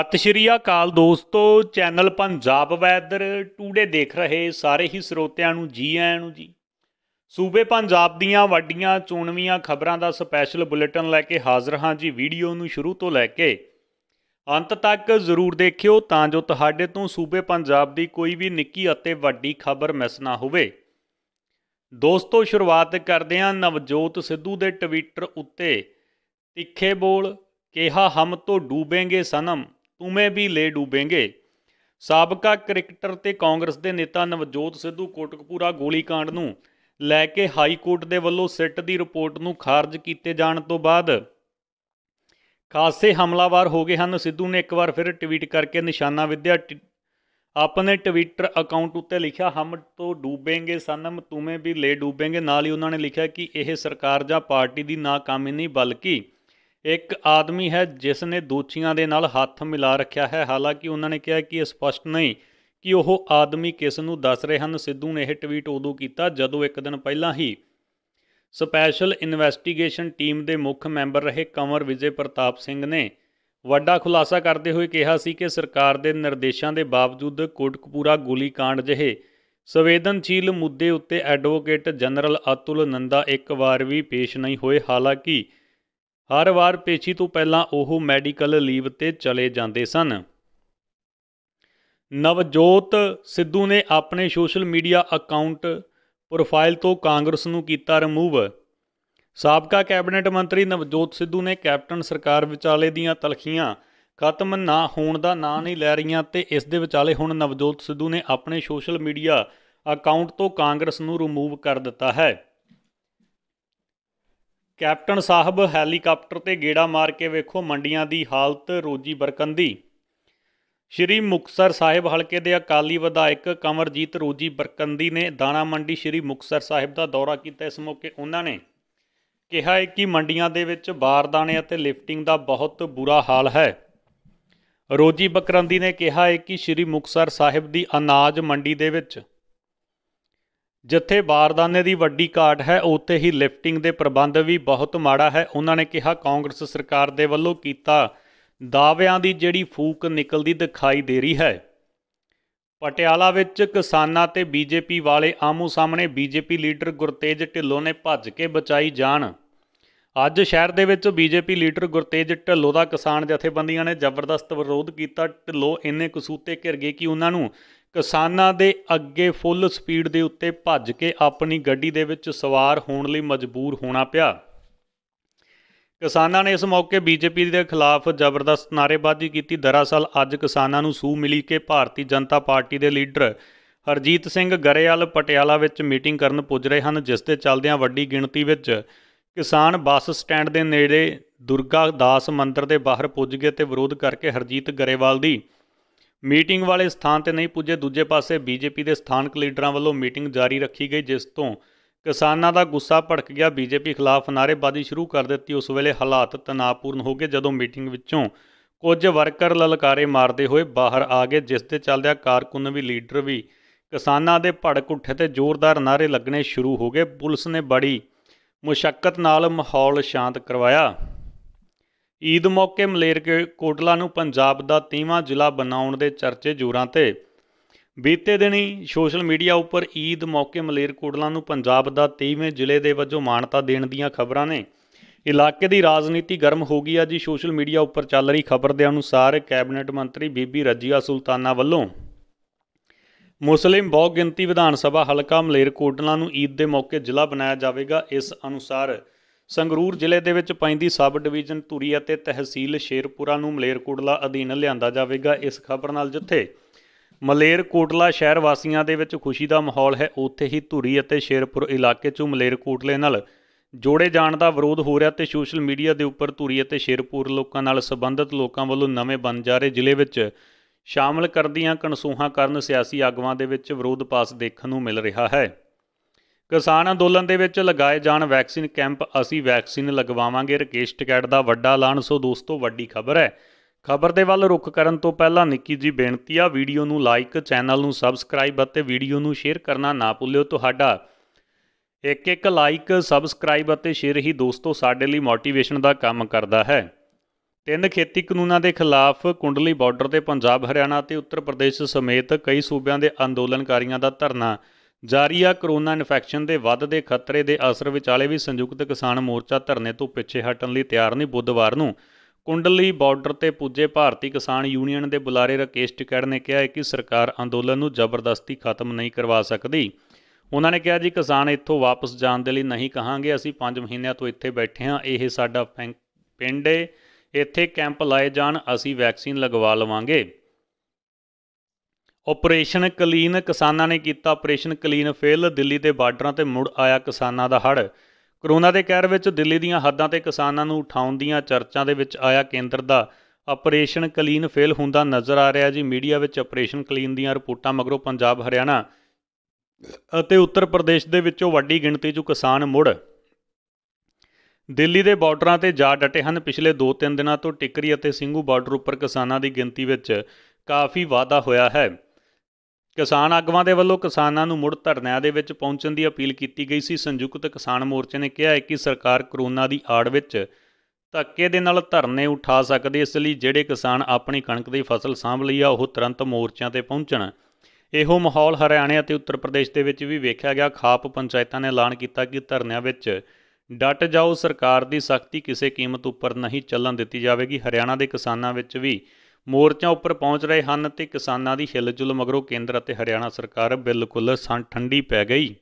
ਸਤਿ ਸ਼੍ਰੀ ਅਕਾਲ ਦੋਸਤੋ channel Punjab weather today ਦੇਖ ਰਹੇ ਸਾਰੇ ਹੀ ਸਰੋਤਿਆਂ ਨੂੰ ਜੀ ਆਇਆਂ ਨੂੰ ਜੀ ਸੂਬੇ ਪੰਜਾਬ ਦੀਆਂ ਵੱਡੀਆਂ ਚੋਣਵੀਆਂ ਖਬਰਾਂ ਦਾ ਸਪੈਸ਼ਲ ਬੁਲੇਟਿਨ ਲੈ ਕੇ ਹਾਜ਼ਰ ਹਾਂ ਜੀ ਵੀਡੀਓ ਨੂੰ ਸ਼ੁਰੂ ਤੋਂ ਲੈ ਕੇ ਅੰਤ ਤੱਕ ਜ਼ਰੂਰ ਦੇਖਿਓ ਤਾਂ ਜੋ ਤੁਹਾਡੇ ਤੋਂ ਸੂਬੇ ਪੰਜਾਬ ਦੀ ਕੋਈ ਵੀ ਨਿੱਕੀ ਅਤੇ ਵੱਡੀ ਖਬਰ ਮਿਸ ਨਾ ਹੋਵੇ ਦੋਸਤੋ ਸ਼ੁਰੂਆਤ ਕਰਦੇ ਹਾਂ ਨਵਜੋਤ ਸਿੱਧੂ ਦੇ ਟਵਿੱਟਰ ਉੱਤੇ ਤਿੱਖੇ ਬੋਲ ਕਿਹਾ ਹਮ ਤੋਂ ਡੂਬेंगे ਸਨਮ ਤੁਮੇ ਵੀ ਲੈ ਡੂਬेंगे ਸਾਬਕਾ ਕ੍ਰਿਕਟਰ ਤੇ ਕਾਂਗਰਸ ਦੇ ਨੇਤਾ ਨਵਜੋਤ ਸਿੱਧੂ ਕੋਟਕਪੂਰਾ ਗੋਲੀकांड ਨੂੰ ਲੈ ਕੇ ਹਾਈ ਕੋਰਟ ਦੇ ਵੱਲੋਂ ਸਿੱਟ ਦੀ ਰਿਪੋਰਟ ਨੂੰ ਖਾਰਜ ਕੀਤੇ ਜਾਣ ਤੋਂ ਬਾਅਦ ਖਾਸੇ ਹਮਲਾਵਰ ਹੋ ਗਏ ਹਨ ਸਿੱਧੂ ਨੇ ਇੱਕ ਵਾਰ ਫਿਰ ਟਵੀਟ ਕਰਕੇ ਨਿਸ਼ਾਨਾ ਵਿਧਿਆ ਆਪਣੇ ਟਵਿੱਟਰ ਅਕਾਊਂਟ ਉੱਤੇ ਲਿਖਿਆ ਹਮ ਤੋਂ ਡੂਬेंगे ਸਨਮ ਤੁਮੇ ਵੀ ਲੈ ਡੂਬेंगे ਨਾਲ ਹੀ ਉਹਨਾਂ ਨੇ ਲਿਖਿਆ ਕਿ ਇਹ ਸਰਕਾਰ ਜਾਂ ਪਾਰਟੀ ਦੀ ਨਾਕਾਮੀ ਨਹੀਂ ਬਲਕਿ ਇੱਕ ਆਦਮੀ ਹੈ ਜਿਸ ਨੇ ਦੂਚੀਆਂ ਦੇ ਨਾਲ ਹੱਥ ਮਿਲਾ ਰੱਖਿਆ ਹੈ ਹਾਲਾਂਕਿ ਉਹਨਾਂ ਨੇ ਕਿਹਾ ਕਿ ਇਹ ਸਪਸ਼ਟ ਨਹੀਂ ਕਿ ਉਹ ਆਦਮੀ ਕਿਸ ਨੂੰ ਦੱਸ ਰਹੇ ਹਨ ਸਿੱਧੂ ਨੇ ਇਹ ਟਵੀਟ ਉਦੋਂ ਕੀਤਾ ਜਦੋਂ ਇੱਕ ਦਿਨ ਪਹਿਲਾਂ ਹੀ ਸਪੈਸ਼ਲ ਇਨਵੈਸਟੀਗੇਸ਼ਨ ਟੀਮ ਦੇ ਮੁੱਖ ਮੈਂਬਰ ਰਹੇ ਕਮਰ ਵਿਜੇ ਪ੍ਰਤਾਪ ਸਿੰਘ ਨੇ ਵੱਡਾ ਖੁਲਾਸਾ ਕਰਦੇ ਹੋਏ ਕਿਹਾ ਸੀ ਕਿ ਸਰਕਾਰ ਦੇ ਨਿਰਦੇਸ਼ਾਂ ਦੇ ਬਾਵਜੂਦ ਕੋਟਕਪੂਰਾ ਗੋਲੀकांड ਜਿਹੇ ਸੰਵੇਦਨਸ਼ੀਲ ਮੁੱਦੇ ਉੱਤੇ ਐਡਵੋਕੇਟ ਜਨਰਲ ਅਤੁਲ ਨੰਦਾ ਇੱਕ ਵਾਰ ਵੀ ਪੇਸ਼ ਨਹੀਂ ਹੋਏ ਹਾਲਾਂਕਿ ਹਰ ਵਾਰ ਪੇਸ਼ੀ ਤੋਂ ਪਹਿਲਾਂ ਉਹ ਮੈਡੀਕਲ ਲੀਵ ਤੇ ਚਲੇ ਜਾਂਦੇ ਸਨ ਨਵਜੋਤ ਸਿੱਧੂ ਨੇ ਆਪਣੇ ਸੋਸ਼ਲ ਮੀਡੀਆ ਅਕਾਊਂਟ ਪ੍ਰੋਫਾਈਲ ਤੋਂ ਕਾਂਗਰਸ ਨੂੰ ਕੀਤਾ ਰਿਮੂਵ ਸਾਬਕਾ ਕੈਬਨਿਟ ਮੰਤਰੀ ਨਵਜੋਤ ਸਿੱਧੂ ਨੇ ਕੈਪਟਨ ਸਰਕਾਰ ਵਿਚਾਲੇ ਦੀਆਂ ਤਲਖੀਆਂ ਖਤਮ ਨਾ ਹੋਣ ਦਾ ਨਾਂ ਨਹੀਂ ਲੈ ਰਹੀਆਂ ਤੇ ਇਸ ਦੇ ਵਿਚਾਲੇ ਹੁਣ ਨਵਜੋਤ ਸਿੱਧੂ ਨੇ ਆਪਣੇ ਸੋਸ਼ਲ ਮੀਡੀਆ ਅਕਾਊਂਟ ਤੋਂ ਕਾਂਗਰਸ ਨੂੰ ਰਿਮੂਵ ਕਰ ਦਿੱਤਾ ਹੈ ਕੈਪਟਨ ਸਾਹਿਬ ਹੈਲੀਕਾਪਟਰ ਤੇ ਗੇੜਾ ਮਾਰ ਕੇ ਵੇਖੋ ਮੰਡੀਆਂ ਦੀ ਹਾਲਤ ਰੋਜੀ ਬਰਕੰਦੀ ਸ਼੍ਰੀ ਮੁਕਸਰ ਸਾਹਿਬ ਹਲਕੇ ਦੇ ਅਕਾਲੀ ਵਿਧਾਇਕ ਕਮਰਜੀਤ ਰੋਜੀ ਬਰਕੰਦੀ ਨੇ ਦਾਣਾ ਮੰਡੀ ਸ਼੍ਰੀ ਮੁਕਸਰ ਸਾਹਿਬ ਦਾ ਦੌਰਾ ਕੀਤਾ ਇਸ ਮੌਕੇ ਉਹਨਾਂ ਨੇ ਕਿਹਾ ਹੈ ਕਿ ਮੰਡੀਆਂ ਦੇ ਵਿੱਚ ਬਾਰਦਾਨੇ ਅਤੇ ਲਿਫਟਿੰਗ ਦਾ ਬਹੁਤ ਬੁਰਾ ਹਾਲ ਹੈ ਰੋਜੀ ਬਕਰੰਦੀ ਨੇ ਕਿਹਾ ਹੈ ਕਿ ਸ਼੍ਰੀ ਮੁਕਸਰ ਸਾਹਿਬ ਦੀ ਅਨਾਜ ਮੰਡੀ ਦੇ ਵਿੱਚ ਜਿੱਥੇ ਬਾਰਦਾਨੇ ਦੀ ਵੱਡੀ ਘਾਟ ਹੈ ਉੱਥੇ ਹੀ ਲਿਫਟਿੰਗ ਦੇ ਪ੍ਰਬੰਧ ਵੀ ਬਹੁਤ ਮਾੜਾ ਹੈ ਉਹਨਾਂ ਨੇ ਕਿਹਾ ਕਾਂਗਰਸ ਸਰਕਾਰ ਦੇ ਵੱਲੋਂ ਕੀਤਾ ਦਾਅਵਿਆਂ ਦੀ ਜਿਹੜੀ ਫੂਕ ਨਿਕਲਦੀ ਦਿਖਾਈ ਦੇ ਰਹੀ ਹੈ ਪਟਿਆਲਾ ਵਿੱਚ ਕਿਸਾਨਾਂ ਤੇ ਬੀਜੇਪੀ ਵਾਲੇ ਆਮੂ ਸਾਹਮਣੇ ਬੀਜੇਪੀ ਲੀਡਰ ਗੁਰਤੇਜ ਢਿੱਲੋਂ ਨੇ ਭੱਜ ਕੇ ਬਚਾਈ ਜਾਨ ਅੱਜ ਸ਼ਹਿਰ ਦੇ ਵਿੱਚ ਬੀਜੇਪੀ ਲੀਡਰ ਗੁਰਤੇਜ ਢਿੱਲੋਂ ਦਾ ਕਿਸਾਨ ਜਥੇਬੰਦੀਆਂ ਨੇ ਜ਼ਬਰਦਸਤ ਵਿਰੋਧ ਕੀਤਾ ਢਿੱਲੋਂ ਇੰਨੇ ਕਸੂਤੇ ਘਿਰ ਗਏ ਕਿ ਉਹਨਾਂ ਨੂੰ ਕਿਸਾਨਾਂ ਦੇ ਅੱਗੇ ਫੁੱਲ ਸਪੀਡ ਦੇ ਉੱਤੇ ਭੱਜ ਕੇ ਆਪਣੀ ਗੱਡੀ ਦੇ ਵਿੱਚ ਸਵਾਰ ਹੋਣ ਲਈ ਮਜਬੂਰ ਹੋਣਾ ਪਿਆ ਕਿਸਾਨਾਂ ਨੇ ਇਸ ਮੌਕੇ ਬੀਜੇਪੀ ਦੇ ਖਿਲਾਫ ਜ਼ਬਰਦਸਤ ਨਾਰੇਬਾਜ਼ੀ ਕੀਤੀ ਦਰਅਸਲ ਅੱਜ ਕਿਸਾਨਾਂ ਨੂੰ ਸੂ ਮਿਲੀ ਕਿ ਭਾਰਤੀ ਜਨਤਾ ਪਾਰਟੀ ਦੇ ਲੀਡਰ ਹਰਜੀਤ ਸਿੰਘ ਗਰੇਵਾਲ ਪਟਿਆਲਾ ਵਿੱਚ ਮੀਟਿੰਗ ਕਰਨ ਪੁੱਜ ਰਹੇ ਹਨ ਜਿਸ ਦੇ ਚੱਲਦਿਆਂ ਵੱਡੀ ਗਿਣਤੀ ਵਿੱਚ ਕਿਸਾਨ ਬੱਸ ਸਟੈਂਡ ਦੇ ਨੇੜੇ ਦੁਰਗਾ ਦਾਸ ਮੰਦਿਰ ਦੇ ਬਾਹਰ ਪੁੱਜ ਗਏ ਤੇ ਵਿਰੋਧ ਕਰਕੇ ਹਰਜੀਤ ਗਰੇਵਾਲ ਦੀ ਮੀਟਿੰਗ ਵਾਲੇ ਸਥਾਨ ਤੇ ਨਹੀਂ ਪੁੱਜੇ ਦੂਜੇ ਪਾਸੇ ਬੀਜੇਪੀ ਦੇ ਸਥਾਨਕ ਲੀਡਰਾਂ ਵੱਲੋਂ ਮੀਟਿੰਗ ਜਾਰੀ ਰੱਖੀ ਗਈ ਜਿਸ ਤੋਂ ਕਿਸਾਨਾਂ ਦਾ ਗੁੱਸਾ ਭੜਕ ਗਿਆ ਬੀਜੇਪੀ ਖਿਲਾਫ ਨਾਰੇਬਾਜ਼ੀ ਸ਼ੁਰੂ ਕਰ ਦਿੱਤੀ ਉਸ ਵੇਲੇ ਹਾਲਾਤ ਤਣਾਅਪੂਰਨ ਹੋ ਗਏ ਜਦੋਂ ਮੀਟਿੰਗ ਵਿੱਚੋਂ ਕੁਝ ਵਰਕਰ ਲਲਕਾਰੇ ਮਾਰਦੇ ਹੋਏ ਬਾਹਰ ਆ ਗਏ ਜਿਸ ਦੇ ਚੱਲਦਿਆਂ ਕਾਰਕੁਨ ਵੀ ਲੀਡਰ ਵੀ ਕਿਸਾਨਾਂ ਦੇ ਭੜਕ ਉੱਠੇ ਤੇ ਜ਼ੋਰਦਾਰ ਨਾਰੇ ਲੱਗਣੇ ਸ਼ੁਰੂ ਹੋ ਗਏ ਪੁਲਿਸ ਨੇ ਬੜੀ ਮੁਸ਼ਕਲ ਨਾਲ ਮਾਹੌਲ ਸ਼ਾਂਤ ਕਰਵਾਇਆ ਈਦ ਮੌਕੇ ਮਲੇਰ ਕੋਟਲਾ ਨੂੰ ਪੰਜਾਬ ਦਾ 3ਵਾਂ ਜ਼ਿਲ੍ਹਾ ਬਣਾਉਣ ਦੇ ਚਰਚੇ ਜ਼ੋਰਾਂ ਤੇ ਬੀਤੇ ਦਿਨੀ ਸੋਸ਼ਲ ਮੀਡੀਆ ਉੱਪਰ ਈਦ ਮੌਕੇ ਮਲੇਰ ਕੋਟਲਾ ਨੂੰ ਪੰਜਾਬ ਦਾ 30ਵੇਂ ਜ਼ਿਲ੍ਹੇ ਦੇ ਵਜੋਂ ਮਾਨਤਾ ਦੇਣ ਦੀਆਂ ਖਬਰਾਂ ਨੇ ਇਲਾਕੇ ਦੀ ਰਾਜਨੀਤੀ ਗਰਮ ਹੋ ਗਈ ਆ ਜੀ ਸੋਸ਼ਲ ਮੀਡੀਆ ਉੱਪਰ ਚੱਲ ਰਹੀ ਖਬਰ ਦੇ ਅਨੁਸਾਰ ਕੈਬਨਿਟ ਮੰਤਰੀ ਬੀਬੀ ਰਜੀਆ ਸੁਲਤਾਨਾ ਵੱਲੋਂ ਮੁਸਲਿਮ ਬਹੁ ਗਿਣਤੀ ਵਿਧਾਨ ਸਭਾ ਹਲਕਾ ਮਲੇਰ ਕੋਟਲਾ ਨੂੰ ਈਦ ਦੇ ਮੌਕੇ ਜ਼ਿਲ੍ਹਾ ਬਣਾਇਆ ਜਾਵੇਗਾ ਇਸ ਅਨੁਸਾਰ ਸੰਗਰੂਰ ਜ਼ਿਲ੍ਹੇ ਦੇ ਵਿੱਚ ਪੈਂਦੀ ਸਬ ਡਿਵੀਜ਼ਨ ਧੂਰੀ ਅਤੇ ਤਹਿਸੀਲ ਸ਼ੇਰਪੁਰਾ ਨੂੰ ਮਲੇਰਕੋਟਲਾ ਅਧੀਨ ਲਿਆਂਦਾ ਜਾਵੇਗਾ ਇਸ ਖਬਰ ਨਾਲ ਜਿੱਥੇ ਮਲੇਰਕੋਟਲਾ ਸ਼ਹਿਰ ਵਾਸੀਆਂ ਦੇ ਵਿੱਚ ਖੁਸ਼ੀ ਦਾ ਮਾਹੌਲ ਹੈ ਉੱਥੇ ਹੀ ਧੂਰੀ ਅਤੇ ਸ਼ੇਰਪੁਰ ਇਲਾਕੇ 'ਚੋਂ ਮਲੇਰਕੋਟਲੇ ਨਾਲ ਜੋੜੇ ਜਾਣ ਦਾ ਵਿਰੋਧ ਹੋ ਰਿਹਾ ਤੇ ਸੋਸ਼ਲ ਮੀਡੀਆ ਦੇ ਉੱਪਰ ਧੂਰੀ ਅਤੇ ਸ਼ੇਰਪੁਰ ਲੋਕਾਂ ਨਾਲ ਸੰਬੰਧਿਤ ਲੋਕਾਂ ਵੱਲੋਂ ਨਵੇਂ ਬਣ ਜਾ ਰਹੇ ਜ਼ਿਲ੍ਹੇ ਵਿੱਚ ਸ਼ਾਮਲ ਕਰਦੀਆਂ ਕਨਸੂਹਾਂ ਕਰਨ ਸਿਆਸੀ ਆਗੂਆਂ ਦੇ ਵਿੱਚ ਵਿਰੋਧ ਪਾਸ ਦੇਖਣ ਨੂੰ ਮਿਲ ਰਿਹਾ ਹੈ ਕਿਸਾਨ ਅੰਦੋਲਨ ਦੇ ਵਿੱਚ ਲਗਾਏ ਜਾਣ ਵੈਕਸੀਨ ਕੈਂਪ ਅਸੀਂ ਵੈਕਸੀਨ ਲਗਵਾਵਾਂਗੇ ਰਕੇਸ਼ ਟਿਕੈਟ ਦਾ ਵੱਡਾ ਐਲਾਨ ਸੋ ਦੋਸਤੋ ਵੱਡੀ ਖਬਰ ਹੈ ਖਬਰ ਦੇ ਵੱਲ ਰੁਕ ਕਰਨ ਤੋਂ ਪਹਿਲਾਂ ਨਿੱਕੀ ਜੀ ਬੇਨਤੀ ਆ ਵੀਡੀਓ ਨੂੰ ਲਾਈਕ ਚੈਨਲ ਨੂੰ ਸਬਸਕ੍ਰਾਈਬ ਅਤੇ ਵੀਡੀਓ ਨੂੰ ਸ਼ੇਅਰ ਕਰਨਾ ਨਾ ਭੁੱਲਿਓ ਤੁਹਾਡਾ ਇੱਕ ਇੱਕ ਲਾਈਕ ਸਬਸਕ੍ਰਾਈਬ ਅਤੇ ਸ਼ੇਅਰ ਹੀ ਦੋਸਤੋ ਸਾਡੇ ਲਈ ਮੋਟੀਵੇਸ਼ਨ ਦਾ ਕੰਮ ਕਰਦਾ ਹੈ ਤਿੰਨ ਖੇਤੀ ਕਾਨੂੰਨਾਂ ਦੇ ਖਿਲਾਫ ਕੁੰਡਲੀ ਬਾਰਡਰ ਤੇ ਪੰਜਾਬ ਹਰਿਆਣਾ ਤੇ ਉੱਤਰ ਪ੍ਰਦੇਸ਼ ਸਮੇਤ ਕਈ ਸੂਬਿਆਂ ਦੇ ਅੰਦੋਲਨਕਾਰੀਆਂ ਦਾ ਧਰਨਾ ਜਾਰੀਆ ਕਰੋਨਾ ਇਨਫੈਕਸ਼ਨ ਦੇ ਵੱਧਦੇ ਖਤਰੇ ਦੇ ਅਸਰ ਵਿਚਾਲੇ ਵੀ ਸੰਯੁਕਤ ਕਿਸਾਨ ਮੋਰਚਾ ਧਰਨੇ ਤੋਂ ਪਿੱਛੇ ਹਟਣ ਲਈ ਤਿਆਰ ਨਹੀਂ ਬੁੱਧਵਾਰ ਨੂੰ ਕੁੰਡਲੀ ਬਾਰਡਰ ਤੇ ਪੁੱਜੇ ਭਾਰਤੀ ਕਿਸਾਨ ਯੂਨੀਅਨ ਦੇ ਬੁਲਾਰੇ ਰਕੇਸ਼ ਟਿਕੜ ਨੇ ਕਿਹਾ ਕਿ ਸਰਕਾਰ ਅੰਦੋਲਨ ਨੂੰ ਜ਼ਬਰਦਸਤੀ ਖਤਮ ਨਹੀਂ ਕਰਵਾ ਸਕਦੀ ਉਹਨਾਂ ਨੇ ਕਿਹਾ ਜੀ ਕਿਸਾਨ ਇੱਥੋਂ ਵਾਪਸ ਜਾਣ ਦੇ ਲਈ ਨਹੀਂ ਕਹਾਂਗੇ ਅਸੀਂ 5 ਮਹੀਨਿਆਂ ਤੋਂ ਇੱਥੇ ਬੈਠੇ ਹਾਂ ਇਹ ਸਾਡਾ ਪਿੰਡ ਏ ਇੱਥੇ ਕੈਂਪ ਲਾਏ ਜਾਣ ਅਸੀਂ ਵੈਕਸੀਨ ਲਗਵਾ ਲਵਾਂਗੇ ਆਪਰੇਸ਼ਨ ਕਲੀਨ ਕਿਸਾਨਾਂ ਨੇ ਕੀਤਾ ਆਪਰੇਸ਼ਨ ਕਲੀਨ ਫੇਲ ਦਿੱਲੀ ਦੇ ਬਾਰਡਰਾਂ ਤੇ ਮੁੜ ਆਇਆ ਕਿਸਾਨਾਂ ਦਾ ਹੜ ਕਰੋਨਾ ਦੇ ਕਹਿਰ ਵਿੱਚ ਦਿੱਲੀ ਦੀਆਂ ਹੱਦਾਂ ਤੇ ਕਿਸਾਨਾਂ ਨੂੰ ਉਠਾਉਣ ਦੀਆਂ ਚਰਚਾਂ ਦੇ ਵਿੱਚ ਆਇਆ ਕੇਂਦਰ ਦਾ ਆਪਰੇਸ਼ਨ ਕਲੀਨ ਫੇਲ ਹੁੰਦਾ ਨਜ਼ਰ ਆ ਰਿਹਾ ਜੀ ਮੀਡੀਆ ਵਿੱਚ ਆਪਰੇਸ਼ਨ ਕਲੀਨ ਦੀਆਂ ਰਿਪੋਰਟਾਂ ਮਗਰੋਂ ਪੰਜਾਬ ਹਰਿਆਣਾ ਅਤੇ ਉੱਤਰ ਪ੍ਰਦੇਸ਼ ਦੇ ਵਿੱਚੋਂ ਵੱਡੀ ਗਿਣਤੀ 'ਚ ਕਿਸਾਨ ਮੁੜ ਦਿੱਲੀ ਦੇ ਬਾਰਡਰਾਂ ਤੇ ਜਾ ਡਟੇ ਹਨ ਪਿਛਲੇ 2-3 ਦਿਨਾਂ ਤੋਂ ਟਿਕਰੀ ਅਤੇ ਸਿੰਘੂ ਬਾਰਡਰ ਉੱਪਰ ਕਿਸਾਨਾਂ ਦੀ ਗਿਣਤੀ ਵਿੱਚ ਕਾਫੀ ਵਾਧਾ ਹੋਇਆ ਹੈ ਕਿਸਾਨ ਆਗੂਆਂ ਦੇ ਵੱਲੋਂ ਕਿਸਾਨਾਂ ਨੂੰ ਮੁੜ ਧਰਨਿਆਂ ਦੇ ਵਿੱਚ ਪਹੁੰਚਣ ਦੀ ਅਪੀਲ ਕੀਤੀ ਗਈ ਸੀ ਸੰਯੁਕਤ ਕਿਸਾਨ ਮੋਰਚੇ ਨੇ ਕਿਹਾ ਹੈ ਕਿ ਸਰਕਾਰ ਕਰੋਨਾ ਦੀ ਆੜ ਵਿੱਚ ਧੱਕੇ ਦੇ ਨਾਲ ਧਰਨੇ ਉਠਾ ਸਕਦੇ ਇਸ ਲਈ ਜਿਹੜੇ ਕਿਸਾਨ ਆਪਣੀ ਕਣਕ ਦੀ ਫਸਲ ਸਾਂਭ ਲਈ ਆ ਉਹ ਤੁਰੰਤ ਮੋਰਚਿਆਂ ਤੇ ਪਹੁੰਚਣ ਇਹੋ ਮਾਹੌਲ ਹਰਿਆਣਾ ਅਤੇ ਉੱਤਰ ਪ੍ਰਦੇਸ਼ ਦੇ ਵਿੱਚ ਵੀ ਵੇਖਿਆ ਗਿਆ ਖਾਪ ਪੰਚਾਇਤਾਂ ਨੇ ਐਲਾਨ ਕੀਤਾ ਕਿ ਧਰਨਿਆਂ ਵਿੱਚ ਡਟ ਜਾਓ ਸਰਕਾਰ ਦੀ ਸਖਤੀ ਕਿਸੇ ਕੀਮਤ ਉੱਪਰ ਨਹੀਂ ਚੱਲਣ ਦਿੱਤੀ ਜਾਵੇਗੀ ਹਰਿਆਣਾ ਦੇ ਕਿਸਾਨਾਂ ਵਿੱਚ ਵੀ ਮੋਰਚਾ ਉੱਪਰ ਪਹੁੰਚ ਰਹੇ ਹਨ ਤੇ ਕਿਸਾਨਾਂ ਦੀ ਹਿਲਜੁਲ ਮਗਰੋਂ ਕੇਂਦਰ ਅਤੇ ਹਰਿਆਣਾ ਸਰਕਾਰ ਬਿਲਕੁਲ ਸੰ ਠੰਡੀ ਪੈ ਗਈ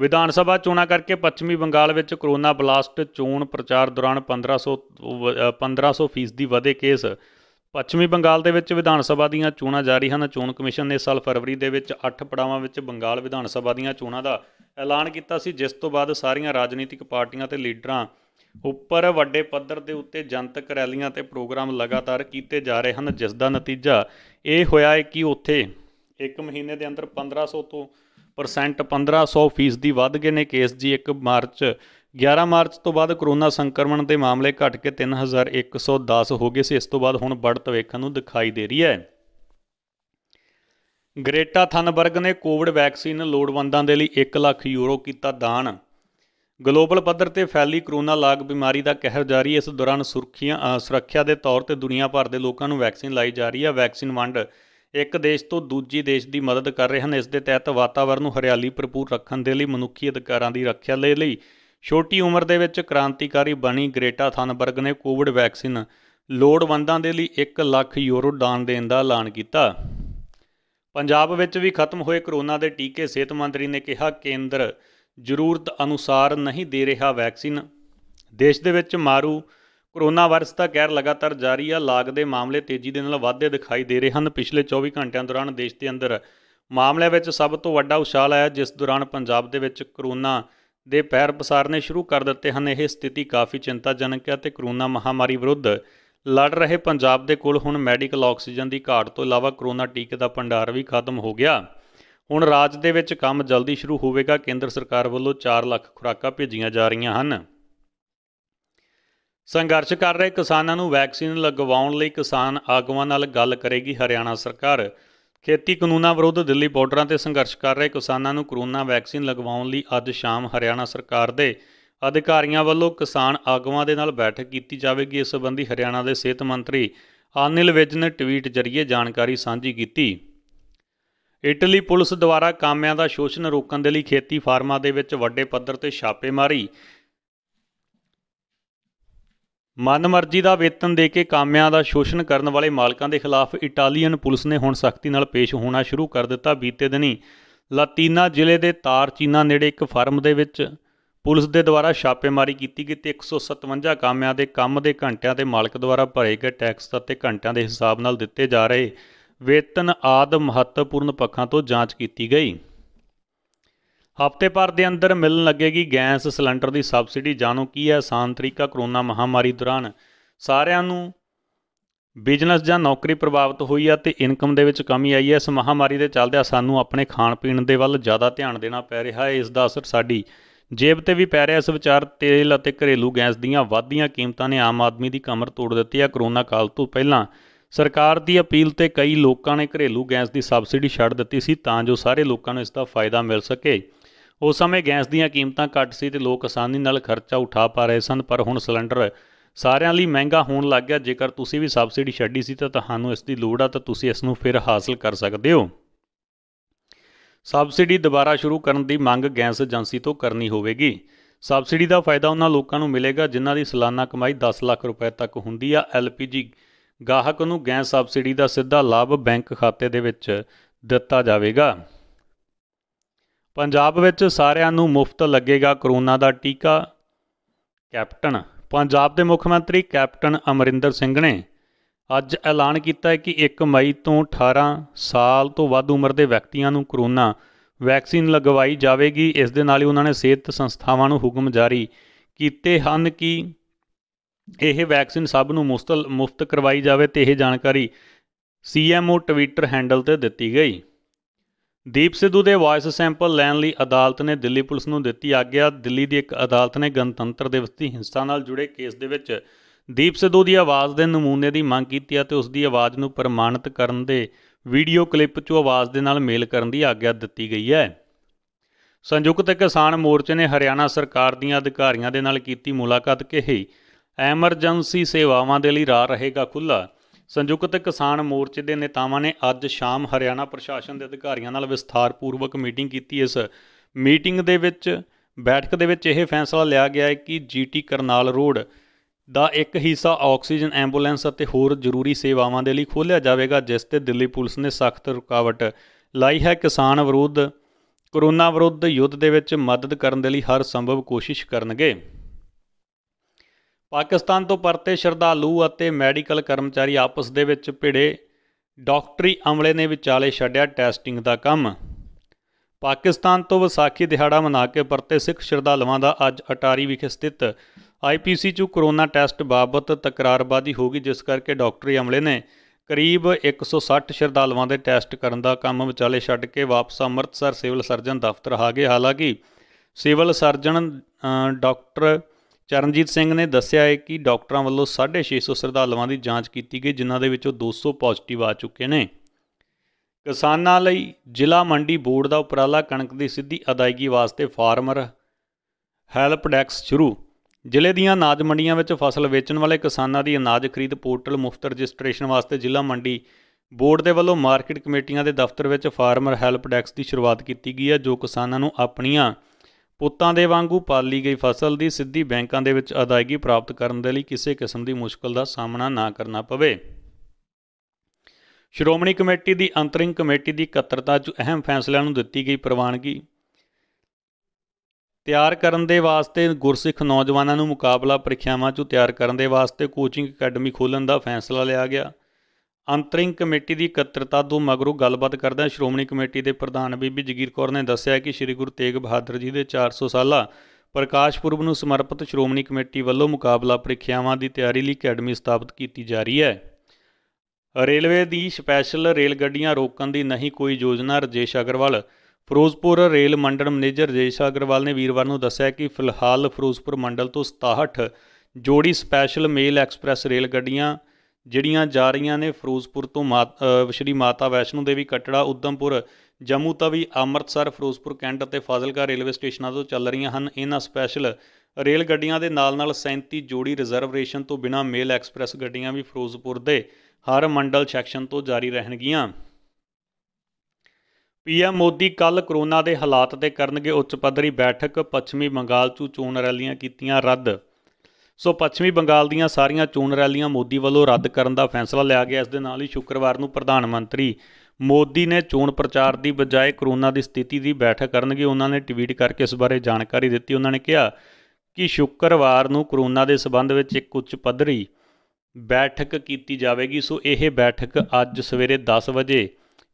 ਵਿਧਾਨ ਸਭਾ ਚੋਣਾਂ ਕਰਕੇ ਪੱਛਮੀ ਬੰਗਾਲ ਵਿੱਚ ਕਰੋਨਾ ਬਲਾਸਟ ਚੋਣ ਪ੍ਰਚਾਰ ਦੌਰਾਨ 1500 1500 ਫੀਸਦੀ ਵਧੇ ਕੇਸ ਪੱਛਮੀ ਬੰਗਾਲ ਦੇ ਵਿੱਚ ਵਿਧਾਨ ਸਭਾ ਦੀਆਂ ਚੋਣਾਂ ਜਾਰੀ ਹਨ ਚੋਣ ਕਮਿਸ਼ਨ ਨੇ ਇਸ ਸਾਲ ਫਰਵਰੀ ਦੇ ਵਿੱਚ 8 ਪੜਾਵਾਂ ਵਿੱਚ ਬੰਗਾਲ ਵਿਧਾਨ ਸਭਾ ਦੀਆਂ ਚੋਣਾਂ ਦਾ ਐਲਾਨ ਕੀਤਾ ਸੀ ਜਿਸ ਤੋਂ ਬਾਅਦ ਸਾਰੀਆਂ ਰਾਜਨੀਤਿਕ ਪਾਰਟੀਆਂ ਤੇ ਲੀਡਰਾਂ ਉੱਪਰ ਵੱਡੇ ਪੱਧਰ ਦੇ ਉੱਤੇ ਜਨਤਕ ਰੈਲੀਆਂ ਤੇ ਪ੍ਰੋਗਰਾਮ ਲਗਾਤਾਰ ਕੀਤੇ ਜਾ ਰਹੇ ਹਨ ਜਿਸ ਦਾ ਨਤੀਜਾ ਇਹ ਹੋਇਆ ਹੈ ਕਿ ਉੱਥੇ 1 ਮਹੀਨੇ ਦੇ ਅੰਦਰ 1500 ਤੋਂ ਪਰਸੈਂਟ 1500 ਫੀਸਦੀ ਵੱਧ ਗਏ ਨੇ ਕੇਸ ਜੀ 1 ਮਾਰਚ 11 ਮਾਰਚ ਤੋਂ ਬਾਅਦ ਕਰੋਨਾ ਸੰਕਰਮਣ ਦੇ ਮਾਮਲੇ ਘਟ ਕੇ 3110 ਹੋ ਗਏ ਸੀ ਇਸ ਤੋਂ ਬਾਅਦ ਹੁਣ ਬੜਤ ਵੇਖਣ ਨੂੰ ਦਿਖਾਈ ਦੇ ਰਹੀ ਹੈ ਗ੍ਰੇਟਾ ਥਨਬਰਗ ਨੇ ਕੋਵਿਡ ਵੈਕਸੀਨ ਲੋੜਵੰਦਾਂ ਦੇ ਲਈ 1 ਲੱਖ ਯੂਰੋ ਕੀਤਾ ਦਾਨ ਗਲੋਬਲ ਪੱਧਰ ਤੇ ਫੈਲੀ ਕਰੋਨਾ ਲਾਗ ਬਿਮਾਰੀ ਦਾ ਕਹਿਰ ਜਾਰੀ ਇਸ ਦੌਰਾਨ ਸੁਰੱਖਿਆ ਸੁਰੱਖਿਆ ਦੇ ਤੌਰ ਤੇ ਦੁਨੀਆ ਭਰ ਦੇ ਲੋਕਾਂ ਨੂੰ ਵੈਕਸੀਨ ਲਾਈ ਜਾ ਰਹੀ ਹੈ ਵੈਕਸੀਨ ਵੰਡ ਇੱਕ ਦੇਸ਼ ਤੋਂ ਦੂਜੀ ਦੇਸ਼ ਦੀ ਮਦਦ ਕਰ ਰਹੇ ਹਨ ਇਸ ਦੇ ਤਹਿਤ ਵਾਤਾਵਰਣ ਨੂੰ ਹਰਿਆਲੀ ਭਰਪੂਰ ਰੱਖਣ ਦੇ ਲਈ ਮਨੁੱਖੀ ਅਧਿਕਾਰਾਂ ਦੀ ਰੱਖਿਆ ਲਈ ਲਈ ਛੋਟੀ ਉਮਰ ਦੇ ਵਿੱਚ ਕ੍ਰਾਂਤੀਕਾਰੀ ਬਣੀ ਗ੍ਰੇਟਾ ਥਨਬਰਗ ਨੇ ਕੋਵਿਡ ਵੈਕਸੀਨ ਲੋੜਵੰਦਾਂ ਦੇ ਲਈ 1 ਲੱਖ ਯੂਰੋ ਦਾਨ ਦੇਣ ਦਾ ਐਲਾਨ ਕੀਤਾ ਪੰਜਾਬ ਵਿੱਚ ਵੀ ਖਤਮ ਹੋਏ ਕਰੋਨਾ ਦੇ ਟੀਕੇ ਸਿਹਤ ਮੰਤਰੀ ਨੇ ਕਿਹਾ ਕੇਂਦਰ ਜ਼ਰੂਰਤ ਅਨੁਸਾਰ ਨਹੀਂ ਦੇ ਰਿਹਾ ਵੈਕਸੀਨ ਦੇਸ਼ ਦੇ ਵਿੱਚ ਮਾਰੂ ਕੋਰੋਨਾ ਵਾਇਰਸ ਦਾ ਕਹਿਰ ਲਗਾਤਾਰ ਜਾਰੀ ਆ ਲਾਗ ਦੇ ਮਾਮਲੇ ਤੇਜ਼ੀ ਦੇ ਨਾਲ ਵਾਧੇ ਦਿਖਾਈ ਦੇ ਰਹੇ ਹਨ ਪਿਛਲੇ 24 ਘੰਟਿਆਂ ਦੌਰਾਨ ਦੇਸ਼ ਦੇ ਅੰਦਰ ਮਾਮਲਿਆਂ ਵਿੱਚ ਸਭ ਤੋਂ ਵੱਡਾ ਉਛਾਲ ਆਇਆ ਜਿਸ ਦੌਰਾਨ ਪੰਜਾਬ ਦੇ ਵਿੱਚ ਕੋਰੋਨਾ ਦੇ ਪੈਰ ਪਸਾਰਨੇ ਸ਼ੁਰੂ ਕਰ ਦਿੱਤੇ ਹਨ ਇਹ ਸਥਿਤੀ ਕਾਫੀ ਚਿੰਤਾਜਨਕ ਹੈ ਤੇ ਕੋਰੋਨਾ ਮਹਾਮਾਰੀ ਵਿਰੁੱਧ ਲੜ ਰਹੇ ਪੰਜਾਬ ਦੇ ਕੋਲ ਹੁਣ ਮੈਡੀਕਲ ਆਕਸੀਜਨ ਦੀ ਘਾਟ ਤੋਂ ਇਲਾਵਾ ਕੋਰੋਨਾ ਟੀਕੇ ਦਾ ਭੰਡਾਰ ਵੀ ਖਤਮ ਹੋ ਗਿਆ ਹੁਣ ਰਾਜ ਦੇ ਵਿੱਚ ਕੰਮ ਜਲਦੀ ਸ਼ੁਰੂ ਹੋਵੇਗਾ ਕੇਂਦਰ ਸਰਕਾਰ ਵੱਲੋਂ 4 ਲੱਖ ਖੁਰਾਕਾਂ ਭੇਜੀਆਂ ਜਾ ਰਹੀਆਂ ਹਨ ਸੰਘਰਸ਼ ਕਰ ਰਹੇ ਕਿਸਾਨਾਂ ਨੂੰ ਵੈਕਸੀਨ ਲਗਵਾਉਣ ਲਈ ਕਿਸਾਨ ਆਗੂਆਂ ਨਾਲ ਗੱਲ ਕਰੇਗੀ ਹਰਿਆਣਾ ਸਰਕਾਰ ਖੇਤੀ ਕਾਨੂੰਨਾਂ ਵਿਰੁੱਧ ਦਿੱਲੀ ਬਾਰਡਰਾਂ ਤੇ ਸੰਘਰਸ਼ ਕਰ ਰਹੇ ਕਿਸਾਨਾਂ ਨੂੰ ਕਰੋਨਾ ਵੈਕਸੀਨ ਲਗਵਾਉਣ ਲਈ ਅੱਜ ਸ਼ਾਮ ਹਰਿਆਣਾ ਸਰਕਾਰ ਦੇ ਅਧਿਕਾਰੀਆਂ ਵੱਲੋਂ ਕਿਸਾਨ ਆਗੂਆਂ ਦੇ ਨਾਲ ਬੈਠਕ ਕੀਤੀ ਜਾਵੇਗੀ ਇਸ ਸੰਬੰਧੀ ਹਰਿਆਣਾ ਦੇ ਸਿਹਤ ਮੰਤਰੀ ਅਨਿਲ ਵਿਜ ਨੇ ਟਵੀਟ ਜ਼ਰੀਏ ਜਾਣਕਾਰੀ ਸਾਂਝੀ ਕੀਤੀ ਇਟਲੀ ਪੁਲਿਸ ਦੁਆਰਾ ਕਾਮਿਆਂ ਦਾ ਸ਼ੋਸ਼ਣ ਰੋਕਣ ਦੇ ਲਈ ਖੇਤੀ ਫਾਰਮਾਂ ਦੇ ਵਿੱਚ ਵੱਡੇ ਪੱਧਰ ਤੇ ਛਾਪੇ ਮਾਰੀ ਮਨਮਰਜ਼ੀ ਦਾ ਵੇਤਨ ਦੇ ਕੇ ਕਾਮਿਆਂ ਦਾ ਸ਼ੋਸ਼ਣ ਕਰਨ ਵਾਲੇ ਮਾਲਕਾਂ ਦੇ ਖਿਲਾਫ ਇਟਾਲੀਅਨ ਪੁਲਿਸ ਨੇ ਹੁਣ ਸਖਤੀ ਨਾਲ ਪੇਸ਼ ਹੋਣਾ ਸ਼ੁਰੂ ਕਰ ਦਿੱਤਾ ਬੀਤੇ ਦਿਨੀ ਲਾਤੀਨਾ ਜ਼ਿਲ੍ਹੇ ਦੇ ਤਾਰਚੀਨਾ ਨੇੜੇ ਇੱਕ ਫਾਰਮ ਦੇ ਵਿੱਚ ਪੁਲਿਸ ਦੇ ਦੁਆਰਾ ਛਾਪੇਮਾਰੀ ਕੀਤੀ ਗਈ ਤੇ 157 ਕਾਮਿਆਂ ਦੇ ਕੰਮ ਦੇ ਘੰਟਿਆਂ ਤੇ ਮਾਲਕ ਦੁਆਰਾ ਭਰੇ ਗਏ ਟੈਕਸ ਅਤੇ ਘੰਟਿਆਂ ਦੇ ਹਿਸਾਬ ਨਾਲ ਦਿੱਤੇ ਜਾ ਰਹੇ ਵੇਤਨ ਆਦ ਮਹੱਤਵਪੂਰਨ ਪੱਖਾਂ ਤੋਂ ਜਾਂਚ ਕੀਤੀ ਗਈ ਹਫ਼ਤੇ ਭਰ ਦੇ ਅੰਦਰ ਮਿਲਣ ਲੱਗੇਗੀ ਗੈਸ ਸਿਲੰਡਰ ਦੀ ਸਬਸਿਡੀ ਜਾਣੋ ਕੀ ਹੈ ਆਸਾਨ ਤਰੀਕਾ ਕਰੋਨਾ ਮਹਾਮਾਰੀ ਦੌਰਾਨ ਸਾਰਿਆਂ ਨੂੰ ਬਿਜ਼ਨਸ ਜਾਂ ਨੌਕਰੀ ਪ੍ਰਭਾਵਿਤ ਹੋਈ ਆ ਤੇ ਇਨਕਮ ਦੇ ਵਿੱਚ ਕਮੀ ਆਈ ਹੈ ਇਸ ਮਹਾਮਾਰੀ ਦੇ ਚੱਲਦਿਆਂ ਸਾਨੂੰ ਆਪਣੇ ਖਾਣ ਪੀਣ ਦੇ ਵੱਲ ਜ਼ਿਆਦਾ ਧਿਆਨ ਦੇਣਾ ਪੈ ਰਿਹਾ ਹੈ ਇਸ ਦਾ ਅਸਰ ਸਾਡੀ ਜੇਬ ਤੇ ਵੀ ਪੈ ਰਿਹਾ ਇਸ ਵਿਚਾਰ ਤੇਲ ਅਤੇ ਘਰੇਲੂ ਗੈਸ ਦੀਆਂ ਵਾਧੀਆਂ ਕੀਮਤਾਂ ਨੇ ਆਮ ਆਦਮੀ ਦੀ ਕਮਰ ਤੋੜ ਦਿੱਤੀ ਹੈ ਕਰੋਨਾ ਕਾਲ ਤੋਂ ਪਹਿਲਾਂ ਸਰਕਾਰ ਦੀ ਅਪੀਲ ਤੇ ਕਈ ਲੋਕਾਂ ਨੇ ਘਰੇਲੂ ਗੈਸ ਦੀ ਸਬਸਿਡੀ ਛੱਡ ਦਿੱਤੀ ਸੀ ਤਾਂ ਜੋ ਸਾਰੇ ਲੋਕਾਂ ਨੂੰ ਇਸ ਦਾ ਫਾਇਦਾ ਮਿਲ ਸਕੇ ਉਸ ਸਮੇਂ ਗੈਸ ਦੀਆਂ ਕੀਮਤਾਂ ਘੱਟ ਸੀ ਤੇ ਲੋਕ ਆਸਾਨੀ ਨਾਲ ਖਰਚਾ ਉਠਾ ਪਾ ਰਹੇ ਸਨ ਪਰ ਹੁਣ ਸਿਲੰਡਰ ਸਾਰਿਆਂ ਲਈ ਮਹਿੰਗਾ ਹੋਣ ਲੱਗ ਗਿਆ ਜੇਕਰ ਤੁਸੀਂ ਵੀ ਸਬਸਿਡੀ ਛੱਡੀ ਸੀ ਤਾਂ ਤੁਹਾਨੂੰ ਇਸ ਦੀ ਲੋੜ ਆ ਤਾਂ ਤੁਸੀਂ ਇਸ ਨੂੰ ਫਿਰ ਹਾਸਲ ਕਰ ਸਕਦੇ ਹੋ ਸਬਸਿਡੀ ਦੁਬਾਰਾ ਸ਼ੁਰੂ ਕਰਨ ਦੀ ਮੰਗ ਗੈਸ ਏਜੰਸੀ ਤੋਂ ਕਰਨੀ ਹੋਵੇਗੀ ਸਬਸਿਡੀ ਦਾ ਫਾਇਦਾ ਉਹਨਾਂ ਲੋਕਾਂ ਨੂੰ ਮਿਲੇਗਾ ਜਿਨ੍ਹਾਂ ਦੀ ਸਾਲਾਨਾ ਕਮਾਈ 10 ਲੱਖ ਰੁਪਏ ਤੱਕ ਹੁੰਦੀ ਆ ਐਲਪੀਜੀ ਗਾਹਕ ਨੂੰ ਗੈਸ ਸਬਸਿਡੀ ਦਾ ਸਿੱਧਾ ਲਾਭ ਬੈਂਕ ਖਾਤੇ ਦੇ ਵਿੱਚ ਦਿੱਤਾ ਜਾਵੇਗਾ ਪੰਜਾਬ ਵਿੱਚ ਸਾਰਿਆਂ ਨੂੰ ਮੁਫਤ ਲੱਗੇਗਾ ਕਰੋਨਾ ਦਾ ਟੀਕਾ ਕੈਪਟਨ ਪੰਜਾਬ ਦੇ ਮੁੱਖ ਮੰਤਰੀ ਕੈਪਟਨ ਅਮਰਿੰਦਰ ਸਿੰਘ ਨੇ ਅੱਜ ਐਲਾਨ ਕੀਤਾ ਹੈ ਕਿ 1 ਮਈ ਤੋਂ 18 ਸਾਲ ਤੋਂ ਵੱਧ ਉਮਰ ਦੇ ਵਿਅਕਤੀਆਂ ਨੂੰ ਕਰੋਨਾ ਵੈਕਸੀਨ ਲਗਵਾਈ ਜਾਵੇਗੀ ਇਸ ਦੇ ਨਾਲ ਹੀ ਉਹਨਾਂ ਨੇ ਸਿਹਤ ਸੰਸਥਾਵਾਂ ਨੂੰ ਹੁਕਮ ਜਾਰੀ ਕੀਤੇ ਹਨ ਕਿ ਇਹ ਵੈਕਸੀਨ ਸਭ ਨੂੰ ਮੁਫਤ ਮੁਫਤ ਕਰਵਾਈ ਜਾਵੇ ਤੇ ਇਹ ਜਾਣਕਾਰੀ ਸੀਐਮਓ ਟਵਿੱਟਰ ਹੈਂਡਲ ਤੇ ਦਿੱਤੀ ਗਈ ਦੀਪ ਸਿੱਧੂ ਦੇ ਵਾਇਸ ਸੈਂਪਲ ਲੈਣ ਲਈ ਅਦਾਲਤ ਨੇ ਦਿੱਲੀ ਪੁਲਿਸ ਨੂੰ ਦਿੱਤੀ ਆਗਿਆ ਦਿੱਲੀ ਦੀ ਇੱਕ ਅਦਾਲਤ ਨੇ ਗਣਤੰਤਰ ਦਿਵਸ ਦੀ ਹਿੰਸਾ ਨਾਲ ਜੁੜੇ ਕੇਸ ਦੇ ਵਿੱਚ ਦੀਪ ਸਿੱਧੂ ਦੀ ਆਵਾਜ਼ ਦੇ ਨਮੂਨੇ ਦੀ ਮੰਗ ਕੀਤੀ ਅਤੇ ਉਸ ਦੀ ਆਵਾਜ਼ ਨੂੰ ਪ੍ਰਮਾਣਿਤ ਕਰਨ ਦੇ ਵੀਡੀਓ ਕਲਿੱਪ 'ਚ ਆਵਾਜ਼ ਦੇ ਨਾਲ ਮੇਲ ਕਰਨ ਦੀ ਆਗਿਆ ਦਿੱਤੀ ਗਈ ਹੈ ਸੰਯੁਕਤ ਕਿਸਾਨ ਮੋਰਚੇ ਨੇ ਹਰਿਆਣਾ ਸਰਕਾਰ ਦੀਆਂ ਅਧਿਕਾਰੀਆਂ ਦੇ ਨਾਲ ਕੀਤੀ ਮੁਲਾਕਾਤ ਕਹੀ ਐਮਰਜੈਂਸੀ ਸੇਵਾਵਾਂ ਦੇ ਲਈ ਰਾਹ ਰਹੇਗਾ ਖੁੱਲਾ ਸੰਯੁਕਤ ਕਿਸਾਨ ਮੋਰਚੇ ਦੇ ਨੇਤਾਵਾਂ ਨੇ ਅੱਜ ਸ਼ਾਮ ਹਰਿਆਣਾ ਪ੍ਰਸ਼ਾਸਨ ਦੇ ਅਧਿਕਾਰੀਆਂ ਨਾਲ ਵਿਸਥਾਰਪੂਰਵਕ ਮੀਟਿੰਗ ਕੀਤੀ ਇਸ ਮੀਟਿੰਗ ਦੇ ਵਿੱਚ ਬੈਠਕ ਦੇ ਵਿੱਚ ਇਹ ਫੈਸਲਾ ਲਿਆ ਗਿਆ ਹੈ ਕਿ ਜੀਟੀ ਕਰਨਾਲ ਰੋਡ ਦਾ ਇੱਕ ਹਿੱਸਾ ਆਕਸੀਜਨ ਐਂਬੂਲੈਂਸ ਅਤੇ ਹੋਰ ਜ਼ਰੂਰੀ ਸੇਵਾਵਾਂ ਦੇ ਲਈ ਖੋਲ੍ਹਿਆ ਜਾਵੇਗਾ ਜਿਸ ਤੇ ਦਿੱਲੀ ਪੁਲਿਸ ਨੇ ਸਖਤ ਰੁਕਾਵਟ ਲਾਈ ਹੈ ਕਿਸਾਨ ਵਿਰੋਧ ਕੋਰੋਨਾ ਵਿਰੁੱਧ ਯੁੱਧ ਦੇ ਵਿੱਚ ਮਦਦ ਕਰਨ ਦੇ ਲਈ ਹਰ ਸੰਭਵ ਕੋਸ਼ਿਸ਼ ਕਰਨਗੇ ਪਾਕਿਸਤਾਨ ਤੋਂ ਪਰਤੇ ਸ਼ਰਧਾਲੂ ਅਤੇ ਮੈਡੀਕਲ ਕਰਮਚਾਰੀ ਆਪਸ ਦੇ ਵਿੱਚ ਭਿੜੇ ਡਾਕਟਰੀ ਅਮਲੇ ਨੇ ਵਿਚਾਲੇ ਛੱਡਿਆ ਟੈਸਟਿੰਗ ਦਾ ਕੰਮ ਪਾਕਿਸਤਾਨ ਤੋਂ ਵਿਸਾਖੀ ਦਿਹਾੜਾ ਮਨਾ ਕੇ ਪਰਤੇ ਸਿੱਖ ਸ਼ਰਧਾਲੂਆਂ ਦਾ ਅੱਜ ਅਟਾਰੀ ਵਿਖੇ ਸਥਿਤ ਆਈਪੀਸੀ 'ਚ ਕੋਰੋਨਾ ਟੈਸਟ ਬਾਬਤ ਤਕਰਾਰਬਾਦੀ ਹੋ ਗਈ ਜਿਸ ਕਰਕੇ ਡਾਕਟਰੀ ਅਮਲੇ ਨੇ ਕਰੀਬ 160 ਸ਼ਰਧਾਲੂਆਂ ਦੇ ਟੈਸਟ ਕਰਨ ਦਾ ਕੰਮ ਵਿਚਾਲੇ ਛੱਡ ਕੇ ਵਾਪਸ ਅੰਮ੍ਰਿਤਸਰ ਸਿਵਲ ਸਰਜਨ ਦਫ਼ਤਰ ਆ ਗਏ ਹਾਲਾਂਕਿ civil surgeon doctor Charanjit Singh ਨੇ ਦੱਸਿਆ ਹੈ ਕਿ ਡਾਕਟਰਾਂ ਵੱਲੋਂ 650 ਸ਼ਰਧਾਲੂਆਂ ਦੀ ਜਾਂਚ ਕੀਤੀ ਗਈ ਜਿਨ੍ਹਾਂ ਦੇ ਵਿੱਚੋਂ 200 ਪੋਜ਼ਿਟਿਵ ਆ ਚੁੱਕੇ ਨੇ ਕਿਸਾਨਾਂ ਲਈ ਜ਼ਿਲ੍ਹਾ ਮੰਡੀ ਬੋਰਡ ਦਾ ਉਪਰਾਲਾ ਕਣਕ ਦੀ ਸਿੱਧੀ ਅਦਾਇਗੀ ਵਾਸਤੇ ਫਾਰਮਰ ਹੈਲਪ ਡੈਕਸ ਸ਼ੁਰੂ ਜ਼ਿਲ੍ਹੇ ਦੀਆਂ ਅਨਾਜ ਮੰਡੀਆਂ ਵਿੱਚ ਫਸਲ ਵੇਚਣ ਵਾਲੇ ਕਿਸਾਨਾਂ ਦੀ ਅਨਾਜ ਖਰੀਦ ਪੋਰਟਲ ਮੁਫਤ ਰਜਿਸਟ੍ਰੇਸ਼ਨ ਵਾਸਤੇ ਜ਼ਿਲ੍ਹਾ ਮੰਡੀ ਬੋਰਡ ਦੇ ਵੱਲੋਂ ਮਾਰਕੀਟ ਕਮੇਟੀਆਂ ਦੇ ਦਫ਼ਤਰ ਵਿੱਚ ਫਾਰਮਰ ਹੈਲਪ ਡੈਕਸ ਦੀ ਸ਼ੁਰੂਆਤ ਕੀਤੀ ਗਈ ਹੈ ਜੋ ਕਿਸਾਨਾਂ ਨੂੰ ਆਪਣੀਆਂ ਪੁੱਤਾਂ ਦੇ ਵਾਂਗੂ ਪਾਲੀ ਗਈ ਫਸਲ ਦੀ ਸਿੱਧੀ ਬੈਂਕਾਂ ਦੇ ਵਿੱਚ ਅਦਾਇਗੀ ਪ੍ਰਾਪਤ ਕਰਨ ਦੇ ਲਈ ਕਿਸੇ ਕਿਸਮ ਦੀ ਮੁਸ਼ਕਲ ਦਾ ਸਾਹਮਣਾ ਨਾ ਕਰਨਾ ਪਵੇ ਸ਼੍ਰੋਮਣੀ ਕਮੇਟੀ ਦੀ ਅੰਤਰਿੰਗ ਕਮੇਟੀ ਦੀ ਇਕੱਤਰਤਾ 'ਚ ਅਹਿਮ ਫੈਸਲਿਆਂ ਨੂੰ ਦਿੱਤੀ ਗਈ ਪ੍ਰਵਾਨਗੀ ਤਿਆਰ ਕਰਨ ਦੇ ਵਾਸਤੇ ਗੁਰਸਿੱਖ ਨੌਜਵਾਨਾਂ ਨੂੰ ਮੁਕਾਬਲਾ ਪ੍ਰੀਖਿਆਵਾਂ 'ਚ ਤਿਆਰ ਕਰਨ ਦੇ ਵਾਸਤੇ ਕੋਚਿੰਗ ਅਕੈਡਮੀ ਖੋਲਣ ਦਾ ਫੈਸਲਾ ਲਿਆ ਗਿਆ ਅੰਤਰਿੰਗ ਕਮੇਟੀ ਦੀ ਇਕੱਤਰਤਾ ਤੋਂ ਮਗਰੋਂ ਗੱਲਬਾਤ ਕਰਦਿਆਂ ਸ਼੍ਰੋਮਣੀ ਕਮੇਟੀ ਦੇ ਪ੍ਰਧਾਨ ਬੀਬੀ ਜਗੀਰ ਕੌਰ ਨੇ ਦੱਸਿਆ ਕਿ ਸ੍ਰੀ ਗੁਰੂ ਤੇਗ ਬਹਾਦਰ ਜੀ ਦੇ 400 ਸਾਲਾ ਪ੍ਰਕਾਸ਼ ਪੁਰਬ ਨੂੰ ਸਮਰਪਿਤ ਸ਼੍ਰੋਮਣੀ ਕਮੇਟੀ ਵੱਲੋਂ ਮੁਕਾਬਲਾ ਪ੍ਰੀਖਿਆਵਾਂ ਦੀ ਤਿਆਰੀ ਲਈ ਅਕੈਡਮੀ ਸਥਾਪਿਤ ਕੀਤੀ ਜਾ ਰਹੀ ਹੈ ਰੇਲਵੇ ਦੀ ਸਪੈਸ਼ਲ ਰੇਲ ਗੱਡੀਆਂ ਰੋਕਣ ਦੀ ਨਹੀਂ ਕੋਈ ਯੋਜਨਾ ਰਜੇਸ਼ ਅਗਰਵਾਲ ਫਿਰੋਜ਼ਪੁਰ ਰੇਲ ਮੰਡਲ ਮੈਨੇਜਰ ਰਜੇਸ਼ ਅਗਰਵਾਲ ਨੇ ਵੀਰਵਾਰ ਨੂੰ ਦੱਸਿਆ ਕਿ ਫਿਲਹਾਲ ਫਿਰੋਜ਼ਪੁਰ ਮੰਡਲ ਤੋਂ 67 ਜੋੜੀ ਸਪੈਸ਼ਲ ਮੇਲ ਐਕਸਪ੍ਰੈਸ ਰੇਲ ਗੱਡੀਆਂ ਜਿਹੜੀਆਂ ਜਾ ਰਹੀਆਂ ਨੇ ਫਿਰੋਜ਼ਪੁਰ ਤੋਂ ਸ਼੍ਰੀ ਮਾਤਾ ਵੈਸ਼ਨੂ ਦੇਵੀ ਕਟੜਾ ਉਦਮਪੁਰ ਜੰਮੂ ਤਵੀ ਅੰਮ੍ਰਿਤਸਰ ਫਿਰੋਜ਼ਪੁਰ ਕੈਂਟ ਅਤੇ ਫਾਜ਼ਿਲਕਾ ਰੇਲਵੇ ਸਟੇਸ਼ਨਾਂ ਤੋਂ ਚੱਲ ਰਹੀਆਂ ਹਨ ਇਹਨਾਂ ਸਪੈਸ਼ਲ ਰੇਲ ਗੱਡੀਆਂ ਦੇ ਨਾਲ-ਨਾਲ 37 ਜੋੜੀ ਰਿਜ਼ਰਵੇਸ਼ਨ ਤੋਂ ਬਿਨਾ ਮੇਲ ਐਕਸਪ੍ਰੈਸ ਗੱਡੀਆਂ ਵੀ ਫਿਰੋਜ਼ਪੁਰ ਦੇ ਹਰ ਮੰਡਲ ਸੈਕਸ਼ਨ ਤੋਂ ਜਾਰੀ ਰਹਿਣਗੀਆਂ ਪੀਐਮ ਮੋਦੀ ਕੱਲ ਕਰੋਨਾ ਦੇ ਹਾਲਾਤ ਤੇ ਕਰਨਗੇ ਉੱਚ ਪੱਧਰੀ ਬੈਠਕ ਪੱਛਮੀ ਬੰਗਾਲ 'ਚ ਚੋਣ ਰੈਲੀਆਂ ਕੀਤੀਆਂ ਰੱਦ ਸੋ ਪੱਛਮੀ ਬੰਗਾਲ ਦੀਆਂ ਸਾਰੀਆਂ ਚੋਣ ਰੈਲੀਆਂ ਮੋਦੀ ਵੱਲੋਂ ਰੱਦ ਕਰਨ ਦਾ ਫੈਸਲਾ ਲਿਆ ਗਿਆ ਇਸ ਦੇ ਨਾਲ ਹੀ ਸ਼ੁੱਕਰਵਾਰ ਨੂੰ ਪ੍ਰਧਾਨ ਮੰਤਰੀ ਮੋਦੀ ਨੇ ਚੋਣ ਪ੍ਰਚਾਰ ਦੀ ਬਜਾਏ ਕਰੋਨਾ ਦੀ ਸਥਿਤੀ ਦੀ ਬੈਠਕ ਕਰਨਗੇ ਉਹਨਾਂ ਨੇ ਟਵੀਟ ਕਰਕੇ ਇਸ ਬਾਰੇ ਜਾਣਕਾਰੀ ਦਿੱਤੀ ਉਹਨਾਂ ਨੇ ਕਿਹਾ ਕਿ ਸ਼ੁੱਕਰਵਾਰ ਨੂੰ ਕਰੋਨਾ ਦੇ ਸਬੰਧ ਵਿੱਚ ਇੱਕ ਉੱਚ ਪੱਧਰੀ ਬੈਠਕ ਕੀਤੀ ਜਾਵੇਗੀ ਸੋ ਇਹ ਬੈਠਕ ਅੱਜ ਸਵੇਰੇ 10 ਵਜੇ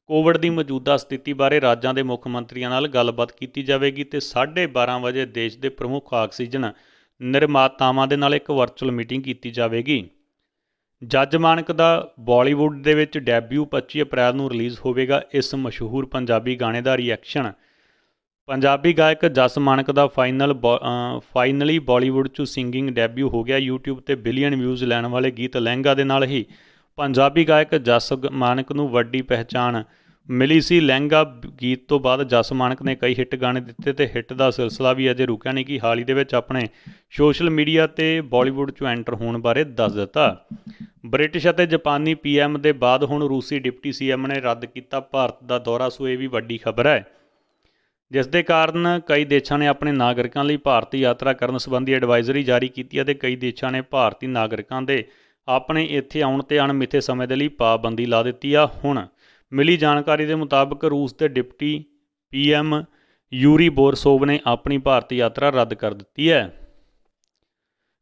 ਕੋਵਿਡ ਦੀ ਮੌਜੂਦਾ ਸਥਿਤੀ ਬਾਰੇ ਰਾਜਾਂ ਦੇ ਮੁੱਖ ਮੰਤਰੀਆਂ ਨਾਲ ਗੱਲਬਾਤ ਕੀਤੀ ਜਾਵੇਗੀ ਤੇ 12:30 ਵਜੇ ਦੇਸ਼ ਦੇ ਪ੍ਰਮੁੱਖ ਆਕਸੀਜਨ ਨਿਰਮਾਤਾਵਾਂ ਦੇ ਨਾਲ ਇੱਕ ਵਰਚੁਅਲ ਮੀਟਿੰਗ ਕੀਤੀ ਜਾਵੇਗੀ ਜੱਜ ਮਾਨਕ ਦਾ ਬਾਲੀਵੁੱਡ ਦੇ ਵਿੱਚ ਡੈਬਿਊ 25 ਅਪ੍ਰੈਲ ਨੂੰ ਰਿਲੀਜ਼ ਹੋਵੇਗਾ ਇਸ ਮਸ਼ਹੂਰ ਪੰਜਾਬੀ ਗਾਣੇ ਦਾ ਰਿਐਕਸ਼ਨ ਪੰਜਾਬੀ ਗਾਇਕ ਜਸ ਮਾਨਕ ਦਾ ਫਾਈਨਲ ਫਾਈਨਲੀ ਬਾਲੀਵੁੱਡ 'ਚ ਸਿੰਗਿੰਗ ਡੈਬਿਊ ਹੋ ਗਿਆ YouTube ਤੇ ਬਿਲੀਅਨ ਵਿਊਜ਼ ਲੈਣ ਵਾਲੇ ਗੀਤ ਲਹਿੰਗਾ ਦੇ ਨਾਲ ਹੀ ਪੰਜਾਬੀ ਗਾਇਕ ਜਸ ਮਾਨਕ ਨੂੰ ਵੱਡੀ ਪਹਿਚਾਣ ਮਿਲੀ ਸੀ ਲਹਿੰਗਾ ਗੀਤ ਤੋਂ ਬਾਅਦ ਜਸ ਮਾਨਕ ਨੇ ਕਈ ਹਿੱਟ ਗਾਣੇ ਦਿੱਤੇ ਤੇ ਹਿੱਟ ਦਾ ਸਿਲਸਿਲਾ ਵੀ ਅਜੇ ਰੁਕਿਆ ਨਹੀਂ ਕਿ ਹਾਲ ਹੀ ਦੇ ਵਿੱਚ ਆਪਣੇ ਸੋਸ਼ਲ ਮੀਡੀਆ ਤੇ ਬਾਲੀਵੁੱਡ 'ਚ ਐਂਟਰ ਹੋਣ ਬਾਰੇ ਦੱਸ ਦਿੱਤਾ ਬ੍ਰਿਟਿਸ਼ ਅਤੇ ਜਾਪਾਨੀ ਪੀਐਮ ਦੇ ਬਾਅਦ ਹੁਣ ਰੂਸੀ ਡਿਪਟੀ ਸੀਐਮ ਨੇ ਰੱਦ ਕੀਤਾ ਭਾਰਤ ਦਾ ਦੌਰਾ ਸੋ ਇਹ ਵੀ ਵੱਡੀ ਖਬਰ ਹੈ ਜਿਸ ਦੇ ਕਾਰਨ ਕਈ ਦੇਸ਼ਾਂ ਨੇ ਆਪਣੇ ਨਾਗਰਿਕਾਂ ਲਈ ਭਾਰਤੀ ਯਾਤਰਾ ਕਰਨ ਸੰਬੰਧੀ ਐਡਵਾਈਜ਼ਰੀ ਜਾਰੀ ਕੀਤੀ ਅਤੇ ਕਈ ਦੇਸ਼ਾਂ ਨੇ ਭਾਰਤੀ ਨਾਗਰਿਕਾਂ ਦੇ ਆਪਣੇ ਇੱਥੇ ਆਉਣ ਤੇ ਅਣਮਿੱਥੇ ਸਮੇਂ ਦੇ ਲਈ ਪਾਬੰਦੀ ਲਾ ਦਿੱਤੀ ਆ ਹੁਣ ਮਿਲੀ ਜਾਣਕਾਰੀ ਦੇ ਮੁਤਾਬਕ ਰੂਸ ਦੇ ਡਿਪਟੀ ਪੀਐਮ ਯੂਰੀ ਬੋਰਸੋਵ ਨੇ ਆਪਣੀ ਭਾਰਤ ਯਾਤਰਾ ਰੱਦ ਕਰ ਦਿੱਤੀ ਹੈ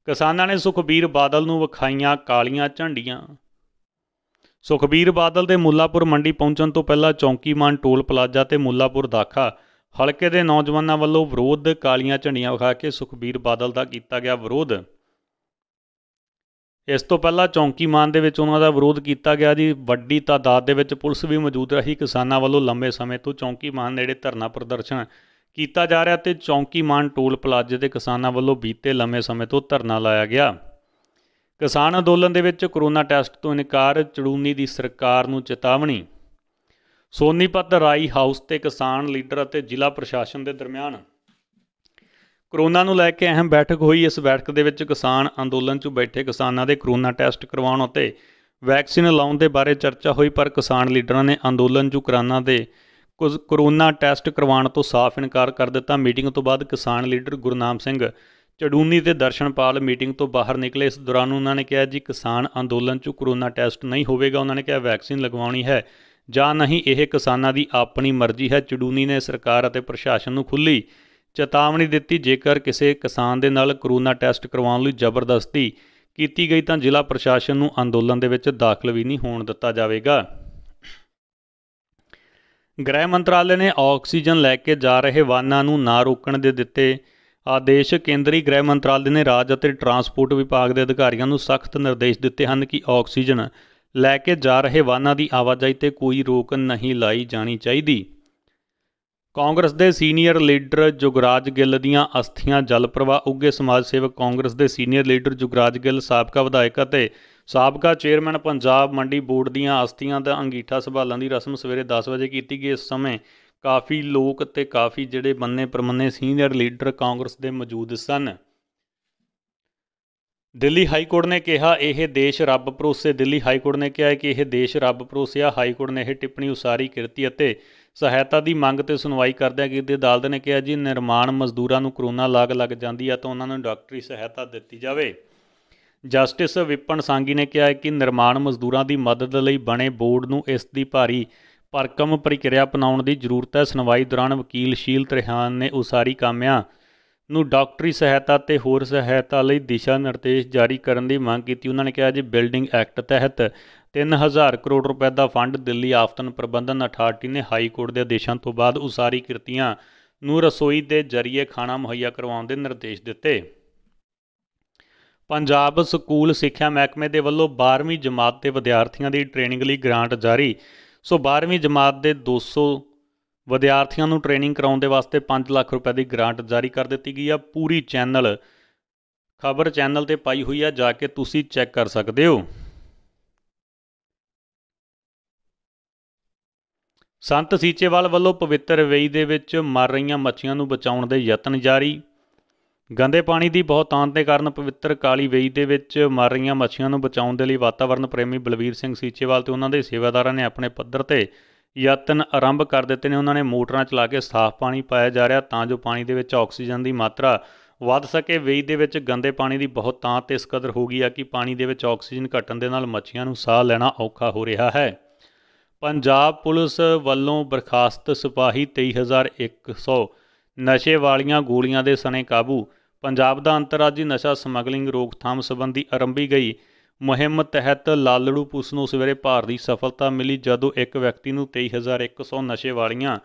ਕਿਸਾਨਾਂ ਨੇ ਸੁਖਬੀਰ ਬਾਦਲ ਨੂੰ ਵਿਖਾਈਆਂ ਕਾਲੀਆਂ ਝੰਡੀਆਂ ਸੁਖਬੀਰ ਬਾਦਲ ਦੇ ਮੁੱਲਾਪੁਰ ਮੰਡੀ ਪਹੁੰਚਣ ਤੋਂ ਪਹਿਲਾਂ ਚੌਂਕੀਮਾਨ ਟੋਲ ਪਲਾਜ਼ਾ ਤੇ ਮੁੱਲਾਪੁਰ ਦਾਖਾ ਹਲਕੇ ਦੇ ਨੌਜਵਾਨਾਂ ਵੱਲੋਂ ਵਿਰੋਧ ਕਾਲੀਆਂ ਝੰਡੀਆਂ ਵਿਖਾ ਕੇ ਸੁਖਬੀਰ ਬਾਦਲ ਦਾ ਕੀਤਾ ਗਿਆ ਵਿਰੋਧ ਇਸ ਤੋਂ ਪਹਿਲਾਂ ਚੌਂਕੀ ਮਾਨ ਦੇ ਵਿੱਚ ਉਹਨਾਂ ਦਾ ਵਿਰੋਧ ਕੀਤਾ ਗਿਆ ਜੀ ਵੱਡੀ ਤਾਦਾਦ ਦੇ ਵਿੱਚ ਪੁਲਿਸ ਵੀ ਮੌਜੂਦ ਰਹੀ ਕਿਸਾਨਾਂ ਵੱਲੋਂ ਲੰਬੇ ਸਮੇਂ ਤੋਂ ਚੌਂਕੀ ਮਾਨ ਨੇੜੇ ਧਰਨਾ ਪ੍ਰਦਰਸ਼ਨ ਕੀਤਾ ਜਾ ਰਿਹਾ ਤੇ ਚੌਂਕੀ ਮਾਨ ਟੋਲ ਪਲਾਜ਼ੇ ਦੇ ਕਿਸਾਨਾਂ ਵੱਲੋਂ ਬੀਤੇ ਲੰਮੇ ਸਮੇਂ ਤੋਂ ਧਰਨਾ ਲਾਇਆ ਗਿਆ ਕਿਸਾਨ ਅੰਦੋਲਨ ਦੇ ਵਿੱਚ ਕੋਰੋਨਾ ਟੈਸਟ ਤੋਂ ਇਨਕਾਰ ਚੜੂਨੀ ਦੀ ਸਰਕਾਰ ਨੂੰ ਚੇਤਾਵਨੀ ਸੋਨੀਪਤ ਰਾਈ ਹਾਊਸ ਤੇ ਕਿਸਾਨ ਲੀਡਰ ਅਤੇ ਜ਼ਿਲ੍ਹਾ ਪ੍ਰਸ਼ਾਸਨ ਦੇ ਦਰਮਿਆਨ ਕਰੋਨਾ ਨੂੰ ਲੈ ਕੇ ਅਹਿਮ ਬੈਠਕ ਹੋਈ ਇਸ ਬੈਠਕ ਦੇ ਵਿੱਚ ਕਿਸਾਨ ਅੰਦੋਲਨ 'ਚ ਬੈਠੇ ਕਿਸਾਨਾਂ ਦੇ ਕਰੋਨਾ ਟੈਸਟ ਕਰਵਾਉਣ ਅਤੇ ਵੈਕਸੀਨ ਲਾਉਣ ਦੇ ਬਾਰੇ ਚਰਚਾ ਹੋਈ ਪਰ ਕਿਸਾਨ ਲੀਡਰਾਂ ਨੇ ਅੰਦੋਲਨ 'ਚ ਕਰਾਨਾ ਦੇ ਕੁਝ ਕਰੋਨਾ ਟੈਸਟ ਕਰਵਾਉਣ ਤੋਂ ਸਾਫ਼ ਇਨਕਾਰ ਕਰ ਦਿੱਤਾ ਮੀਟਿੰਗ ਤੋਂ ਬਾਅਦ ਕਿਸਾਨ ਲੀਡਰ ਗੁਰਨਾਮ ਸਿੰਘ ਚੜੂਨੀ ਤੇ ਦਰਸ਼ਨਪਾਲ ਮੀਟਿੰਗ ਤੋਂ ਬਾਹਰ ਨਿਕਲੇ ਇਸ ਦੌਰਾਨ ਉਹਨਾਂ ਨੇ ਕਿਹਾ ਜੀ ਕਿਸਾਨ ਅੰਦੋਲਨ 'ਚ ਕਰੋਨਾ ਟੈਸਟ ਨਹੀਂ ਹੋਵੇਗਾ ਉਹਨਾਂ ਨੇ ਕਿਹਾ ਵੈਕਸੀਨ ਲਗਵਾਉਣੀ ਹੈ ਜਾਂ ਨਹੀਂ ਇਹ ਕਿਸਾਨਾਂ ਦੀ ਆਪਣੀ ਮਰਜ਼ੀ ਹੈ ਚੜੂਨੀ ਨੇ ਸਰਕਾਰ ਅਤੇ ਪ੍ਰਸ਼ਾਸਨ ਨੂੰ ਖੁੱਲੀ ਚੇਤਾਵਨੀ ਦਿੱਤੀ ਜੇਕਰ ਕਿਸੇ ਕਿਸਾਨ ਦੇ ਨਾਲ ਕਰੋਨਾ ਟੈਸਟ ਕਰਵਾਉਣ ਲਈ ਜ਼ਬਰਦਸਤੀ ਕੀਤੀ ਗਈ ਤਾਂ ਜ਼ਿਲ੍ਹਾ ਪ੍ਰਸ਼ਾਸਨ ਨੂੰ ਅੰਦੋਲਨ ਦੇ ਵਿੱਚ ਦਾਖਲ ਵੀ ਨਹੀਂ ਹੋਣ ਦਿੱਤਾ ਜਾਵੇਗਾ ਗ੍ਰਹਿ ਮੰਤਰਾਲੇ ਨੇ ਆਕਸੀਜਨ ਲੈ ਕੇ ਜਾ ਰਹੇ ਵਾਹਨਾਂ ਨੂੰ ਨਾ ਰੋਕਣ ਦੇ ਦਿੱਤੇ ਆਦੇਸ਼ ਕੇਂਦਰੀ ਗ੍ਰਹਿ ਮੰਤਰਾਲੇ ਨੇ ਰਾਜ ਅਤੇ ਟਰਾਂਸਪੋਰਟ ਵਿਭਾਗ ਦੇ ਅਧਿਕਾਰੀਆਂ ਨੂੰ ਸਖਤ ਨਿਰਦੇਸ਼ ਦਿੱਤੇ ਹਨ ਕਿ ਆਕਸੀਜਨ ਲੈ ਕੇ ਜਾ ਰਹੇ ਵਾਹਨਾਂ ਦੀ ਆਵਾਜਾਈ ਤੇ ਕੋਈ ਰੋਕ ਨਹੀਂ ਲਾਈ ਜਾਣੀ ਚਾਹੀਦੀ ਕਾਂਗਰਸ ਦੇ ਸੀਨੀਅਰ ਲੀਡਰ ਜੁਗਰਾਜ ਗਿੱਲ ਦੀਆਂ ਅਸਥੀਆਂ ਜਲ ਪ੍ਰਵਾਹ ਉੱਗੇ ਸਮਾਜ ਸੇਵਕ ਕਾਂਗਰਸ ਦੇ ਸੀਨੀਅਰ ਲੀਡਰ ਜੁਗਰਾਜ ਗਿੱਲ ਸਾਬਕਾ ਵਿਧਾਇਕ ਅਤੇ ਸਾਬਕਾ ਚੇਅਰਮੈਨ ਪੰਜਾਬ ਮੰਡੀ ਬੋਰਡ ਦੀਆਂ ਅਸਥੀਆਂ ਦਾ ਅੰਗੀਠਾ ਸੰਭਾਲਣ ਦੀ ਰਸਮ ਸਵੇਰੇ 10 ਵਜੇ ਕੀਤੀ ਗਈ ਇਸ ਸਮੇਂ ਕਾਫੀ ਲੋਕ ਅਤੇ ਕਾਫੀ ਜਿਹੜੇ ਬੰਨੇ ਪਰਮੰਨੇ ਸੀਨੀਅਰ ਲੀਡਰ ਕਾਂਗਰਸ ਦੇ ਮੌਜੂਦ ਸਨ ਦਿੱਲੀ ਹਾਈ ਕੋਰਟ ਨੇ ਕਿਹਾ ਇਹ ਦੇਸ਼ ਰੱਬ ਭਰੋਸੇ ਦਿੱਲੀ ਹਾਈ ਕੋਰਟ ਨੇ ਕਿਹਾ ਕਿ ਇਹ ਦੇਸ਼ ਰੱਬ ਭਰੋਸਿਆ ਹਾਈ ਕੋਰਟ ਨੇ ਇਹ ਟਿੱਪਣੀ ਉਸਾਰੀ ਕੀਤੀ ਅਤੇ ਸਹਾਇਤਾ ਦੀ ਮੰਗ ਤੇ ਸੁਣਵਾਈ ਕਰਦਿਆਂ ਕੀਤੀ ਅਦਾਲਤ ਨੇ ਕਿਹਾ ਜੀ ਨਿਰਮਾਣ ਮਜ਼ਦੂਰਾਂ ਨੂੰ ਕਰੋਨਾ ਲਾਗ ਲੱਗ ਜਾਂਦੀ ਆ ਤਾਂ ਉਹਨਾਂ ਨੂੰ ਡਾਕਟਰੀ ਸਹਾਇਤਾ ਦਿੱਤੀ ਜਾਵੇ ਜਸਟਿਸ ਵਿਪਨ ਸੰਗੀ ਨੇ ਕਿਹਾ ਕਿ ਨਿਰਮਾਣ ਮਜ਼ਦੂਰਾਂ ਦੀ ਮਦਦ ਲਈ ਬਣੇ ਬੋਰਡ ਨੂੰ ਇਸ ਦੀ ਭਾਰੀ ਪਰਕਮ ਪ੍ਰਕਿਰਿਆ ਅਪਣਾਉਣ ਦੀ ਜ਼ਰੂਰਤ ਹੈ ਸੁਣਵਾਈ ਦੌਰਾਨ ਵਕੀਲ ਸ਼ੀਲ ਤਰਹਾਨ ਨੇ ਉਸਾਰੀ ਕਾਮਿਆਂ ਨੂੰ ਡਾਕਟਰੀ ਸਹਾਇਤਾ ਤੇ ਹੋਰ ਸਹਾਇਤਾ ਲਈ ਦਿਸ਼ਾ ਨਿਰਦੇਸ਼ ਜਾਰੀ ਕਰਨ ਦੀ ਮੰਗ ਕੀਤੀ ਉਹਨਾਂ ਨੇ ਕਿਹਾ ਜੀ ਬਿਲਡਿੰਗ ਐਕਟ ਤਹਿਤ 3000 ਕਰੋੜ ਰੁਪਏ ਦਾ ਫੰਡ ਦਿੱਲੀ ਆਫਤਨ ਪ੍ਰਬੰਧਨ ਅਥਾਰਟੀ ਨੇ ਹਾਈ ਕੋਰਟ ਦੇ ਆਦੇਸ਼ਾਂ ਤੋਂ ਬਾਅਦ ਉਸਾਰੀ ਕਿਰਤੀਆਂ ਨੂੰ ਰਸੋਈ ਦੇ ਜ਼ਰੀਏ ਖਾਣਾ ਮੁਹੱਈਆ ਕਰਵਾਉਣ ਦੇ ਨਿਰਦੇਸ਼ ਦਿੱਤੇ ਪੰਜਾਬ ਸਕੂਲ ਸਿੱਖਿਆ ਮਹਿਕਮੇ ਦੇ ਵੱਲੋਂ 12ਵੀਂ ਜਮਾਤ ਦੇ ਵਿਦਿਆਰਥੀਆਂ ਦੀ ਟ੍ਰੇਨਿੰਗ ਲਈ ਗ੍ਰਾਂਟ ਜਾਰੀ ਸੋ 12ਵੀਂ ਜਮਾਤ ਦੇ 200 ਵਿਦਿਆਰਥੀਆਂ ਨੂੰ ਟ੍ਰੇਨਿੰਗ ਕਰਾਉਣ ਦੇ ਵਾਸਤੇ 5 ਲੱਖ ਰੁਪਏ ਦੀ ਗ੍ਰਾਂਟ ਜਾਰੀ ਕਰ ਦਿੱਤੀ ਗਈ ਆ ਪੂਰੀ ਚੈਨਲ ਖਬਰ ਚੈਨਲ ਤੇ ਪਾਈ ਹੋਈ ਆ ਜਾ ਕੇ ਤੁਸੀਂ ਚੈੱਕ ਕਰ ਸਕਦੇ ਹੋ ਸੰਤ ਸੀਚੇਵਾਲ ਵੱਲੋਂ ਪਵਿੱਤਰ ਵੇਈ ਦੇ ਵਿੱਚ ਮਰ ਰਹੀਆਂ ਮੱਛੀਆਂ ਨੂੰ ਬਚਾਉਣ ਦੇ ਯਤਨ ਜਾਰੀ ਗੰਦੇ ਪਾਣੀ ਦੀ ਬਹੁਤਾਂ ਦੇ ਕਾਰਨ ਪਵਿੱਤਰ ਕਾਲੀ ਵੇਈ ਦੇ ਵਿੱਚ ਮਰ ਰਹੀਆਂ ਮੱਛੀਆਂ ਨੂੰ ਬਚਾਉਣ ਦੇ ਲਈ ਵਾਤਾਵਰਣ ਪ੍ਰੇਮੀ ਬਲਵੀਰ ਸਿੰਘ ਸੀਚੇਵਾਲ ਤੇ ਉਹਨਾਂ ਦੇ ਸੇਵਾਦਾਰਾਂ ਨੇ ਆਪਣੇ ਪੱਧਰ ਤੇ ਯਤਨ ਆਰੰਭ ਕਰ ਦਿੱਤੇ ਨੇ ਉਹਨਾਂ ਨੇ ਮੋਟਰਾਂ ਚਲਾ ਕੇ ਸਾਫ਼ ਪਾਣੀ ਪਾਇਆ ਜਾ ਰਿਹਾ ਤਾਂ ਜੋ ਪਾਣੀ ਦੇ ਵਿੱਚ ਆਕਸੀਜਨ ਦੀ ਮਾਤਰਾ ਵੱਧ ਸਕੇ ਵੇਈ ਦੇ ਵਿੱਚ ਗੰਦੇ ਪਾਣੀ ਦੀ ਤਾਂ ਤੇ ਇਸ ਕਦਰ ਹੋ ਗਈ ਆ ਕਿ ਪਾਣੀ ਦੇ ਵਿੱਚ ਆਕਸੀਜਨ ਘਟਣ ਦੇ ਨਾਲ ਮੱਛੀਆਂ ਨੂੰ ਸਾਹ ਲੈਣਾ ਔਖਾ ਹੋ ਰਿਹਾ ਹੈ ਪੰਜਾਬ ਪੁਲਿਸ ਵੱਲੋਂ ਬਰਖਾਸਤ ਸਿਪਾਹੀ 23100 ਨਸ਼ੇ ਵਾਲੀਆਂ ਗੋਲੀਆਂ ਦੇ ਸਣੇ ਕਾਬੂ ਪੰਜਾਬ ਦਾ ਅੰਤਰਰਾਜੀ ਨਸ਼ਾ ਸਮਗਲਿੰਗ ਰੋਕਥਾਮ ਸੰਬੰਧੀ ਆਰੰਭੀ ਗਈ ਮੁਹਿੰਮ ਤਹਿਤ ਲਾਲੜੂ ਪੁਲਿਸ ਨੂੰ ਸਵੇਰੇ ਭਾਰਤੀ ਸਫਲਤਾ ਮਿਲੀ ਜਦੋਂ ਇੱਕ ਵਿਅਕਤੀ ਨੂੰ 23100 ਨਸ਼ੇ ਵਾਲੀਆਂ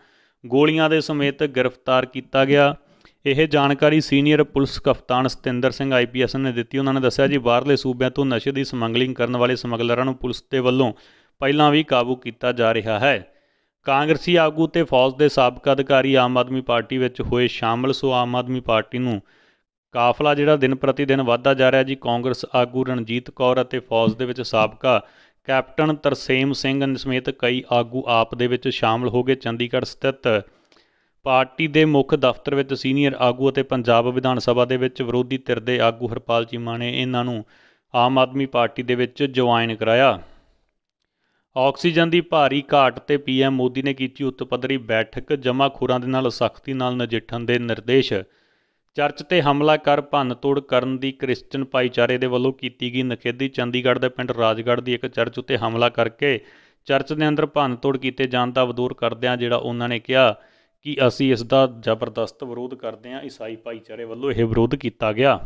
ਗੋਲੀਆਂ ਦੇ ਸਮੇਤ ਗ੍ਰਿਫਤਾਰ ਕੀਤਾ ਗਿਆ ਇਹ ਜਾਣਕਾਰੀ ਸੀਨੀਅਰ ਪੁਲਿਸ ਕਪਤਾਨ ਸਤਿੰਦਰ ਸਿੰਘ ਆਈਪੀਐਸ ਨੇ ਦਿੱਤੀ ਉਹਨਾਂ ਨੇ ਦੱਸਿਆ ਜੀ ਬਾਹਰਲੇ ਸੂਬਿਆਂ ਤੋਂ ਨਸ਼ੇ ਦੀ ਸਮਗਲਿੰਗ ਕਰਨ ਵਾਲੇ ਸਮਗਲਰਾਂ ਨੂੰ ਪੁਲਿਸ ਦੇ ਵੱਲੋਂ ਪਹਿਲਾਂ ਵੀ ਕਾਬੂ ਕੀਤਾ ਜਾ ਰਿਹਾ ਹੈ ਕਾਂਗਰਸੀ ਆਗੂ ਤੇ ਫੌਜ ਦੇ ਸਾਬਕਾ ਅਧਿਕਾਰੀ ਆਮ ਆਦਮੀ ਪਾਰਟੀ ਵਿੱਚ ਹੋਏ ਸ਼ਾਮਲ ਸੋ ਆਮ ਆਦਮੀ ਪਾਰਟੀ ਨੂੰ ਕਾਫਲਾ ਜਿਹੜਾ ਦਿਨ ਪ੍ਰਤੀ ਦਿਨ ਵਧਦਾ ਜਾ ਰਿਹਾ ਜੀ ਕਾਂਗਰਸ ਆਗੂ ਰਣਜੀਤ ਕੌਰ ਅਤੇ ਫੌਜ ਦੇ ਵਿੱਚ ਸਾਬਕਾ ਕੈਪਟਨ ਤਰਸੇਮ ਸਿੰਘ ਸਮੇਤ ਕਈ ਆਗੂ ਆਪ ਦੇ ਵਿੱਚ ਸ਼ਾਮਲ ਹੋ ਗਏ ਚੰਡੀਗੜ੍ਹ ਸਥਿਤ ਪਾਰਟੀ ਦੇ ਮੁੱਖ ਦਫ਼ਤਰ ਵਿੱਚ ਸੀਨੀਅਰ ਆਗੂ ਅਤੇ ਪੰਜਾਬ ਵਿਧਾਨ ਸਭਾ ਦੇ ਵਿੱਚ ਵਿਰੋਧੀ ਧਿਰ ਦੇ ਆਗੂ ਹਰਪਾਲ ਚੀਮਾ ਨੇ ਇਹਨਾਂ ਨੂੰ ਆਮ ਆਦਮੀ ਪਾਰਟੀ ਦੇ ਵਿੱਚ ਜੁਆਇਨ ਕਰਾਇਆ ਆਕਸੀਜਨ ਦੀ ਭਾਰੀ ਘਾਟ ਤੇ ਪੀਐਮ ਮੋਦੀ ਨੇ ਕੀਤੀ ਉੱਚ ਬੈਠਕ ਜਮਾਖੂਰਾਂ ਦੇ ਨਾਲ ਸਖਤੀ ਨਾਲ ਨਜਿੱਠਣ ਦੇ ਨਿਰਦੇਸ਼ ਚਰਚ ਤੇ ਹਮਲਾ ਕਰ ਭੰਨ ਤੋੜ ਕਰਨ ਦੀ ਕ੍ਰਿਸਚੀਅਨ ਪਾਈਚਾਰੇ ਦੇ ਵੱਲੋਂ ਕੀਤੀ ਗਈ ਨਖੇਦੀ ਚੰਡੀਗੜ੍ਹ ਦੇ ਪਿੰਡ ਰਾਜਗੜ੍ਹ ਦੀ ਇੱਕ ਚਰਚ ਉੱਤੇ ਹਮਲਾ ਕਰਕੇ ਚਰਚ ਦੇ ਅੰਦਰ ਭੰਨ ਤੋੜ ਕੀਤੇ ਜਾਣ ਦਾ ਵਿਰੋਧ ਕਰਦਿਆਂ ਜਿਹੜਾ ਉਹਨਾਂ ਨੇ ਕਿਹਾ ਕਿ ਅਸੀਂ ਇਸ ਦਾ ਜ਼ਬਰਦਸਤ ਵਿਰੋਧ ਕਰਦੇ ਹਾਂ ਈਸਾਈ ਪਾਈਚਾਰੇ ਵੱਲੋਂ ਇਹ ਵਿਰੋਧ ਕੀਤਾ ਗਿਆ